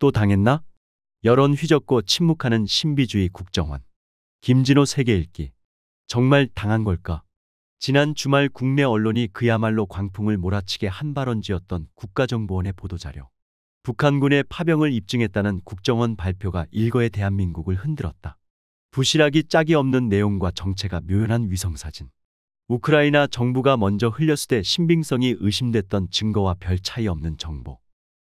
또 당했나? 여론 휘젓고 침묵하는 신비주의 국정원. 김진호 세계 읽기. 정말 당한 걸까? 지난 주말 국내 언론이 그야말로 광풍을 몰아치게 한 발언지였던 국가정보원의 보도자료. 북한군의 파병을 입증했다는 국정원 발표가 일거에 대한민국을 흔들었다. 부실하기 짝이 없는 내용과 정체가 묘연한 위성사진. 우크라이나 정부가 먼저 흘렸을 때 신빙성이 의심됐던 증거와 별 차이 없는 정보.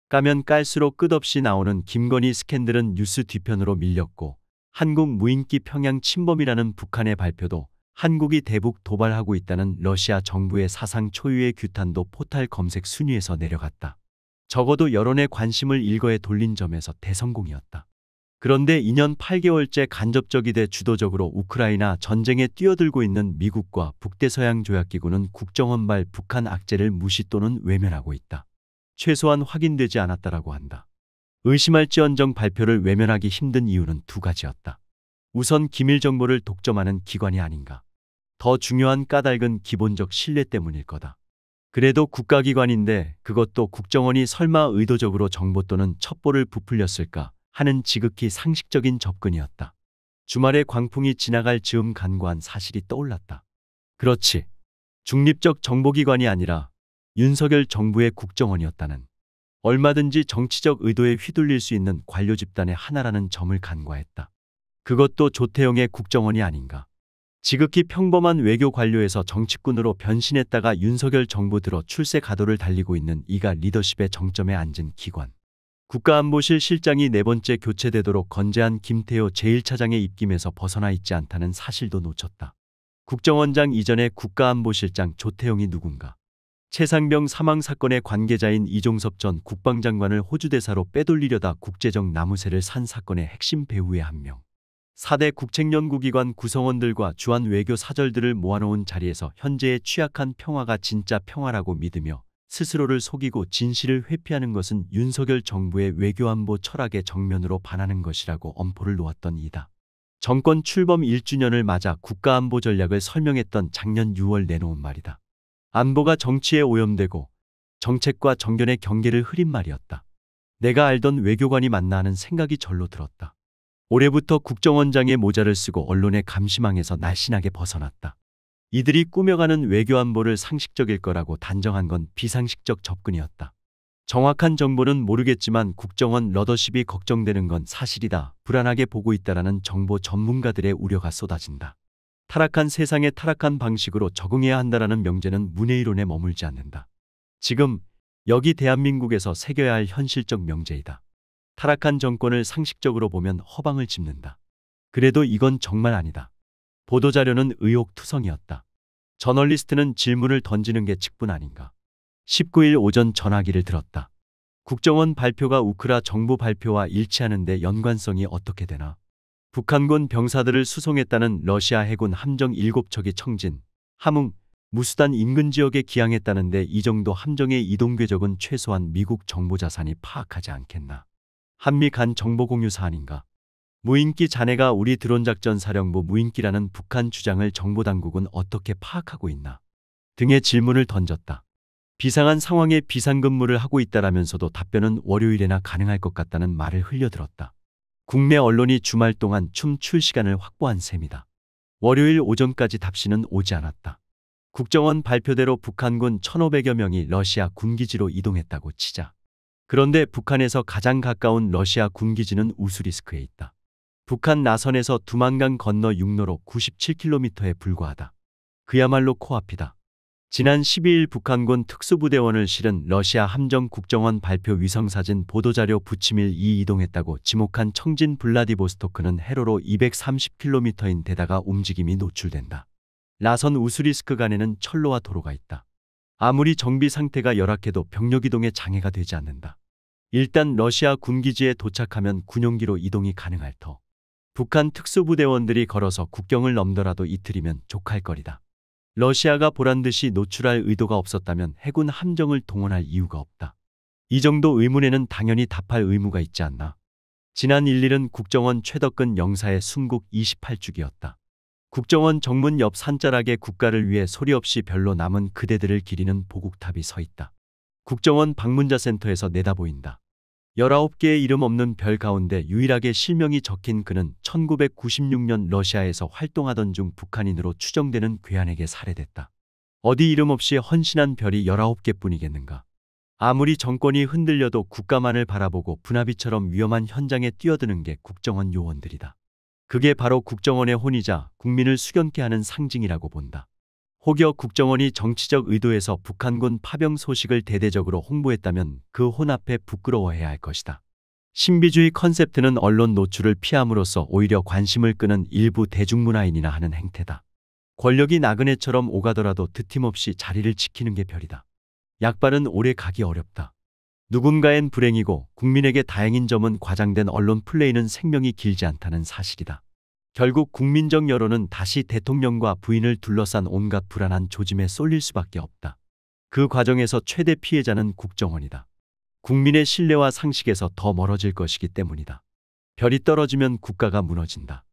까면 깔수록 끝없이 나오는 김건희 스캔들은 뉴스 뒤편으로 밀렸고 한국 무인기 평양 침범이라는 북한의 발표도 한국이 대북 도발하고 있다는 러시아 정부의 사상 초유의 규탄도 포탈 검색 순위에서 내려갔다. 적어도 여론의 관심을 일거에 돌린 점에서 대성공이었다. 그런데 2년 8개월째 간접적이돼 주도적으로 우크라이나 전쟁에 뛰어들고 있는 미국과 북대서양 조약기구는 국정원발 북한 악재를 무시 또는 외면하고 있다. 최소한 확인되지 않았다라고 한다. 의심할지언정 발표를 외면하기 힘든 이유는 두 가지였다. 우선 기밀 정보를 독점하는 기관이 아닌가. 더 중요한 까닭은 기본적 신뢰 때문일 거다. 그래도 국가기관인데 그것도 국정원이 설마 의도적으로 정보 또는 첩보를 부풀렸을까 하는 지극히 상식적인 접근이었다. 주말에 광풍이 지나갈 즈음 간과한 사실이 떠올랐다. 그렇지. 중립적 정보기관이 아니라 윤석열 정부의 국정원이었다는 얼마든지 정치적 의도에 휘둘릴 수 있는 관료 집단의 하나라는 점을 간과했다. 그것도 조태용의 국정원이 아닌가. 지극히 평범한 외교 관료에서 정치꾼으로 변신했다가 윤석열 정부 들어 출세 가도를 달리고 있는 이가 리더십의 정점에 앉은 기관. 국가안보실 실장이 네 번째 교체되도록 건재한 김태호 제1차장의 입김에서 벗어나 있지 않다는 사실도 놓쳤다. 국정원장 이전에 국가안보실장 조태용이 누군가. 최상병 사망 사건의 관계자인 이종섭 전 국방장관을 호주 대사로 빼돌리려다 국제적 나무새를 산 사건의 핵심 배우의 한 명. 4대 국책연구기관 구성원들과 주한 외교 사절들을 모아놓은 자리에서 현재의 취약한 평화가 진짜 평화라고 믿으며 스스로를 속이고 진실을 회피하는 것은 윤석열 정부의 외교안보 철학의 정면으로 반하는 것이라고 엄포를 놓았던 이다. 정권 출범 1주년을 맞아 국가안보 전략을 설명했던 작년 6월 내놓은 말이다. 안보가 정치에 오염되고 정책과 정견의 경계를 흐린 말이었다. 내가 알던 외교관이 만나는 생각이 절로 들었다. 올해부터 국정원장의 모자를 쓰고 언론의 감시망에서 날씬하게 벗어났다. 이들이 꾸며가는 외교 안보를 상식적일 거라고 단정한 건 비상식적 접근이었다. 정확한 정보는 모르겠지만 국정원 러더십이 걱정되는 건 사실이다. 불안하게 보고 있다라는 정보 전문가들의 우려가 쏟아진다. 타락한 세상의 타락한 방식으로 적응해야 한다라는 명제는 문해이론에 머물지 않는다. 지금 여기 대한민국에서 새겨야 할 현실적 명제이다. 타락한 정권을 상식적으로 보면 허방을 짚는다. 그래도 이건 정말 아니다. 보도자료는 의혹투성이었다. 저널리스트는 질문을 던지는 게 직분 아닌가. 19일 오전 전화기를 들었다. 국정원 발표가 우크라 정부 발표와 일치하는데 연관성이 어떻게 되나? 북한군 병사들을 수송했다는 러시아 해군 함정 7척의 청진, 함흥, 무수단 인근 지역에 기항했다는데 이 정도 함정의 이동 궤적은 최소한 미국 정보 자산이 파악하지 않겠나. 한미 간 정보 공유 사안인가. 무인기 자네가 우리 드론 작전 사령부 무인기라는 북한 주장을 정보 당국은 어떻게 파악하고 있나 등의 질문을 던졌다. 비상한 상황에 비상근무를 하고 있다라면서도 답변은 월요일에나 가능할 것 같다는 말을 흘려들었다. 국내 언론이 주말 동안 춤 출 시간을 확보한 셈이다. 월요일 오전까지 답시는 오지 않았다. 국정원 발표대로 북한군 1,500여 명이 러시아 군기지로 이동했다고 치자. 그런데 북한에서 가장 가까운 러시아 군기지는 우수리스크에 있다. 북한 나선에서 두만강 건너 육로로 97km에 불과하다. 그야말로 코앞이다. 지난 12일 북한군 특수부대원을 실은 러시아 함정국정원 발표 위성사진 보도자료 부침일 이 이동했다고 지목한 청진 블라디보스토크는 해로로 230km인 데다가 움직임이 노출된다. 라선 우수리스크 간에는 철로와 도로가 있다. 아무리 정비 상태가 열악해도 병력 이동에 장애가 되지 않는다. 일단 러시아 군기지에 도착하면 군용기로 이동이 가능할 터. 북한 특수부대원들이 걸어서 국경을 넘더라도 이틀이면 족할 거리다. 러시아가 보란듯이 노출할 의도가 없었다면 해군 함정을 동원할 이유가 없다. 이 정도 의문에는 당연히 답할 의무가 있지 않나. 지난 1, 일은 국정원 최덕근 영사의 순국 28주기였다. 국정원 정문 옆 산자락에 국가를 위해 소리 없이 별로 남은 그대들을 기리는 보국탑이 서 있다. 국정원 방문자 센터에서 내다보인다. 1 9 개의 이름 없는 별 가운데 유일하게 실명이 적힌 그는 1996년 러시아에서 활동하던 중 북한인으로 추정되는 괴한에게 살해됐다. 어디 이름 없이 헌신한 별이 1 9 개뿐이겠는가. 아무리 정권이 흔들려도 국가만을 바라보고 분화비처럼 위험한 현장에 뛰어드는 게 국정원 요원들이다. 그게 바로 국정원의 혼이자 국민을 숙연케 하는 상징이라고 본다. 혹여 국정원이 정치적 의도에서 북한군 파병 소식을 대대적으로 홍보했다면 그혼합에 부끄러워해야 할 것이다. 신비주의 컨셉트는 언론 노출을 피함으로써 오히려 관심을 끄는 일부 대중문화인이나 하는 행태다. 권력이 나그네처럼 오가더라도 드팀없이 자리를 지키는 게 별이다. 약발은 오래 가기 어렵다. 누군가엔 불행이고 국민에게 다행인 점은 과장된 언론 플레이는 생명이 길지 않다는 사실이다. 결국 국민적 여론은 다시 대통령과 부인을 둘러싼 온갖 불안한 조짐에 쏠릴 수밖에 없다. 그 과정에서 최대 피해자는 국정원이다. 국민의 신뢰와 상식에서 더 멀어질 것이기 때문이다. 별이 떨어지면 국가가 무너진다.